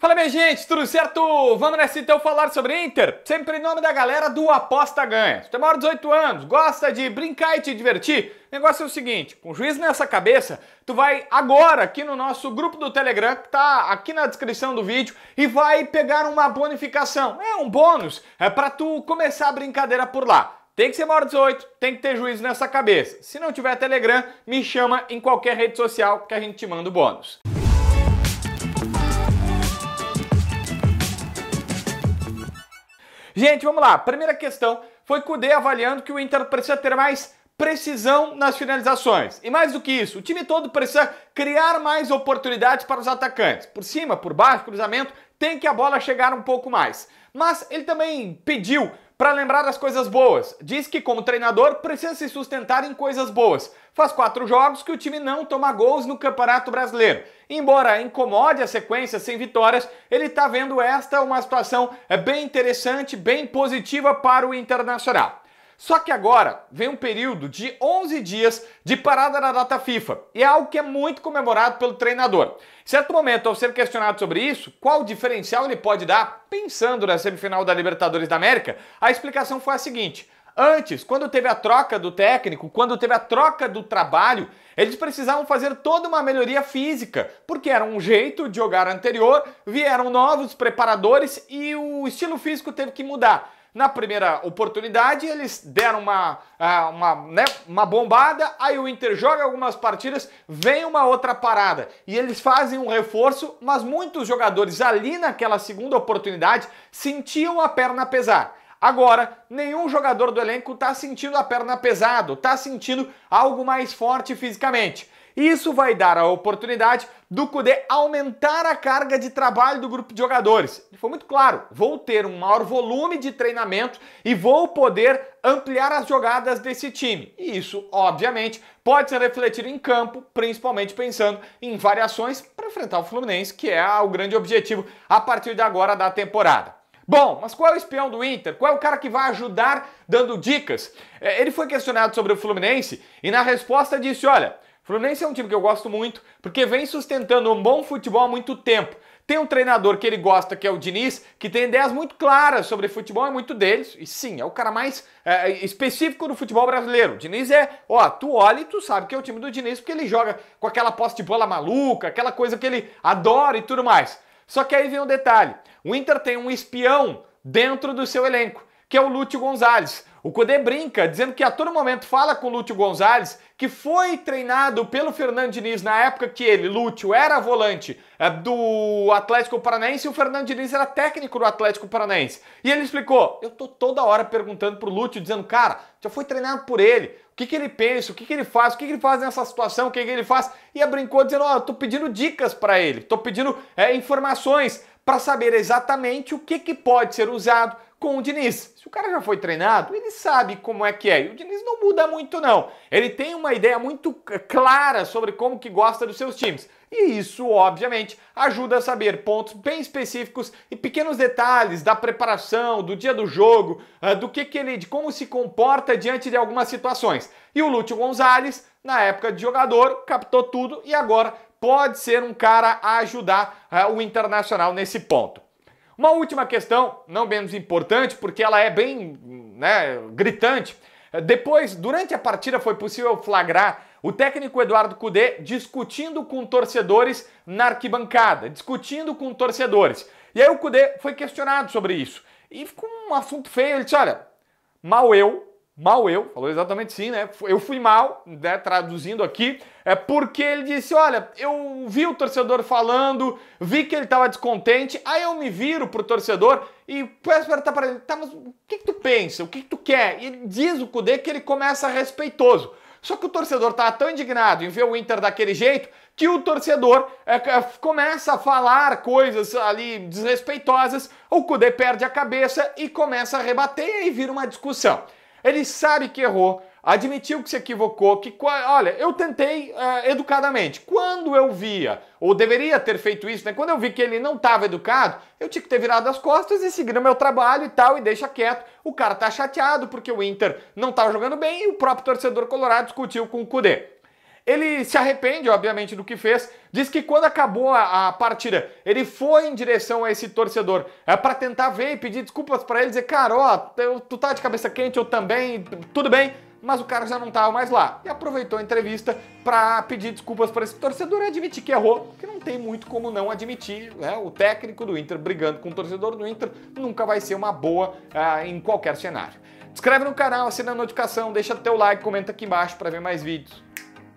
Fala minha gente, tudo certo? Vamos nessa então falar sobre Inter, sempre em nome da galera do Aposta Ganha. Você tem maior de 18 anos, gosta de brincar e te divertir, o negócio é o seguinte, com o juiz nessa cabeça, tu vai agora aqui no nosso grupo do Telegram, que tá aqui na descrição do vídeo, e vai pegar uma bonificação, é um bônus, é para tu começar a brincadeira por lá. Tem que ser maior de 18, tem que ter juízo nessa cabeça. Se não tiver Telegram, me chama em qualquer rede social que a gente te manda o bônus. Gente, vamos lá. Primeira questão foi Cudê avaliando que o Inter precisa ter mais precisão nas finalizações. E mais do que isso, o time todo precisa criar mais oportunidades para os atacantes. Por cima, por baixo, cruzamento, tem que a bola chegar um pouco mais. Mas ele também pediu para lembrar das coisas boas, diz que como treinador precisa se sustentar em coisas boas. Faz quatro jogos que o time não toma gols no Campeonato Brasileiro. Embora incomode a sequência sem vitórias, ele está vendo esta uma situação é bem interessante, bem positiva para o Internacional. Só que agora vem um período de 11 dias de parada na data FIFA e é algo que é muito comemorado pelo treinador. Em certo momento, ao ser questionado sobre isso, qual diferencial ele pode dar, pensando na semifinal da Libertadores da América, a explicação foi a seguinte. Antes, quando teve a troca do técnico, quando teve a troca do trabalho, eles precisavam fazer toda uma melhoria física, porque era um jeito de jogar anterior, vieram novos preparadores e o estilo físico teve que mudar. Na primeira oportunidade, eles deram uma, ah, uma, né, uma bombada, aí o Inter joga algumas partidas, vem uma outra parada e eles fazem um reforço, mas muitos jogadores ali naquela segunda oportunidade sentiam a perna pesar. Agora, nenhum jogador do elenco está sentindo a perna pesado, está sentindo algo mais forte fisicamente. Isso vai dar a oportunidade do Cudê aumentar a carga de trabalho do grupo de jogadores. Ele foi muito claro, vou ter um maior volume de treinamento e vou poder ampliar as jogadas desse time. E isso, obviamente, pode ser refletido em campo, principalmente pensando em variações para enfrentar o Fluminense, que é o grande objetivo a partir de agora da temporada. Bom, mas qual é o espião do Inter? Qual é o cara que vai ajudar dando dicas? É, ele foi questionado sobre o Fluminense e na resposta disse: olha, Fluminense é um time que eu gosto muito, porque vem sustentando um bom futebol há muito tempo. Tem um treinador que ele gosta, que é o Diniz, que tem ideias muito claras sobre futebol, é muito deles, e sim, é o cara mais é, específico do futebol brasileiro. O Diniz é, ó, tu olha e tu sabe que é o time do Diniz, porque ele joga com aquela posse de bola maluca, aquela coisa que ele adora e tudo mais. Só que aí vem um detalhe: o Inter tem um espião dentro do seu elenco que é o Lúcio Gonzalez. O Cudê brinca, dizendo que a todo momento fala com o Lúcio Gonzalez, que foi treinado pelo Fernando Diniz na época que ele, Lúcio, era volante é, do Atlético Paranaense e o Fernando Diniz era técnico do Atlético Paranaense. E ele explicou: eu tô toda hora perguntando pro Lúcio, dizendo, cara, já foi treinado por ele, o que, que ele pensa, o que, que ele faz, o que, que, ele faz nessa situação, o que, ele faz. E a brincou dizendo: Ó, oh, eu tô pedindo dicas para ele, tô pedindo é, informações para saber exatamente o que, que pode ser usado, com o Diniz. Se o cara já foi treinado, ele sabe como é que é. E o Diniz não muda muito, não. Ele tem uma ideia muito clara sobre como que gosta dos seus times. E isso, obviamente, ajuda a saber pontos bem específicos e pequenos detalhes da preparação, do dia do jogo, ah, do que, que ele, de como se comporta diante de algumas situações. E o Lúcio Gonzalez, na época de jogador, captou tudo e agora pode ser um cara a ajudar ah, o Internacional nesse ponto. Uma última questão, não menos importante, porque ela é bem né, gritante. Depois, durante a partida, foi possível flagrar o técnico Eduardo Cudê discutindo com torcedores na arquibancada, discutindo com torcedores. E aí o Cudê foi questionado sobre isso. E ficou um assunto feio. Ele disse: Olha, mal eu, mal eu, falou exatamente sim, né? Eu fui mal, né? Traduzindo aqui, é porque ele disse: Olha, eu vi o torcedor falando, vi que ele estava descontente, aí eu me viro pro torcedor e peço perguntar para ele: Tá, mas o que, que tu pensa? O que, que tu quer? E diz o Kudê que ele começa respeitoso. Só que o torcedor tá tão indignado em ver o Inter daquele jeito que o torcedor é, é começa a falar coisas ali desrespeitosas, o Kudê perde a cabeça e começa a rebater e aí vira uma discussão. Ele sabe que errou, admitiu que se equivocou, que olha, eu tentei uh, educadamente. Quando eu via, ou deveria ter feito isso, né? Quando eu vi que ele não estava educado, eu tinha que ter virado as costas e seguido o meu trabalho e tal, e deixa quieto. O cara tá chateado porque o Inter não estava jogando bem e o próprio torcedor colorado discutiu com o Cudê. Ele se arrepende, obviamente, do que fez. Diz que quando acabou a, a partida, ele foi em direção a esse torcedor é, para tentar ver e pedir desculpas para ele, dizer: Cara, ó, tu tá de cabeça quente, eu também, tudo bem. Mas o cara já não estava mais lá. E aproveitou a entrevista para pedir desculpas para esse torcedor e admitir que errou, que não tem muito como não admitir. Né? O técnico do Inter brigando com o torcedor do Inter nunca vai ser uma boa ah, em qualquer cenário. Inscreve no canal, assina a notificação, deixa teu like, comenta aqui embaixo para ver mais vídeos.